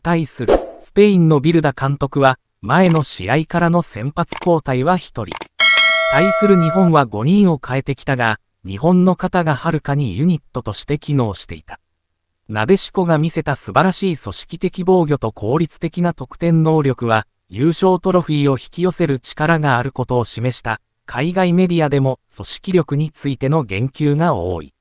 値する。スペインのビルダ監督は、前の試合からの先発交代は1人。対する日本は5人を変えてきたが、日本の方がはるかにユニットとして機能していた。なでしこが見せた素晴らしい組織的防御と効率的な得点能力は、優勝トロフィーを引き寄せる力があることを示した、海外メディアでも組織力についての言及が多い。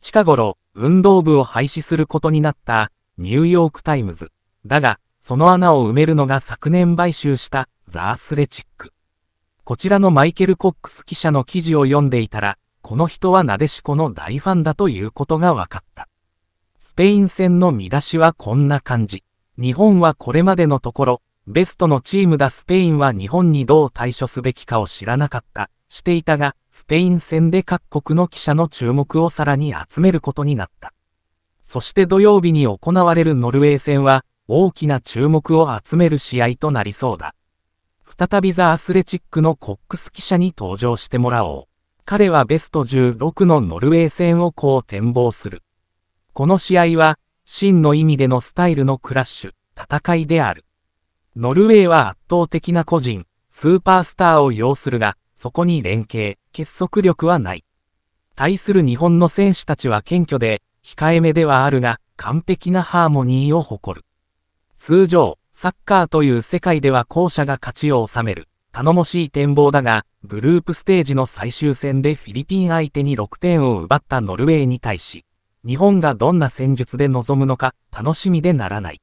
近頃、運動部を廃止することになった、ニューヨークタイムズ、だが、その穴を埋めるのが昨年買収したザ・アスレチック。こちらのマイケル・コックス記者の記事を読んでいたら、この人はなでしこの大ファンだということが分かった。スペイン戦の見出しはこんな感じ。日本はこれまでのところ、ベストのチームだスペインは日本にどう対処すべきかを知らなかった、していたが、スペイン戦で各国の記者の注目をさらに集めることになった。そして土曜日に行われるノルウェー戦は、大きな注目を集める試合となりそうだ。再びザ・アスレチックのコックス記者に登場してもらおう。彼はベスト16のノルウェー戦をこう展望する。この試合は、真の意味でのスタイルのクラッシュ、戦いである。ノルウェーは圧倒的な個人、スーパースターを要するが、そこに連携、結束力はない。対する日本の選手たちは謙虚で、控えめではあるが、完璧なハーモニーを誇る。通常、サッカーという世界では後者が勝ちを収める。頼もしい展望だが、グループステージの最終戦でフィリピン相手に6点を奪ったノルウェーに対し、日本がどんな戦術で臨むのか楽しみでならない。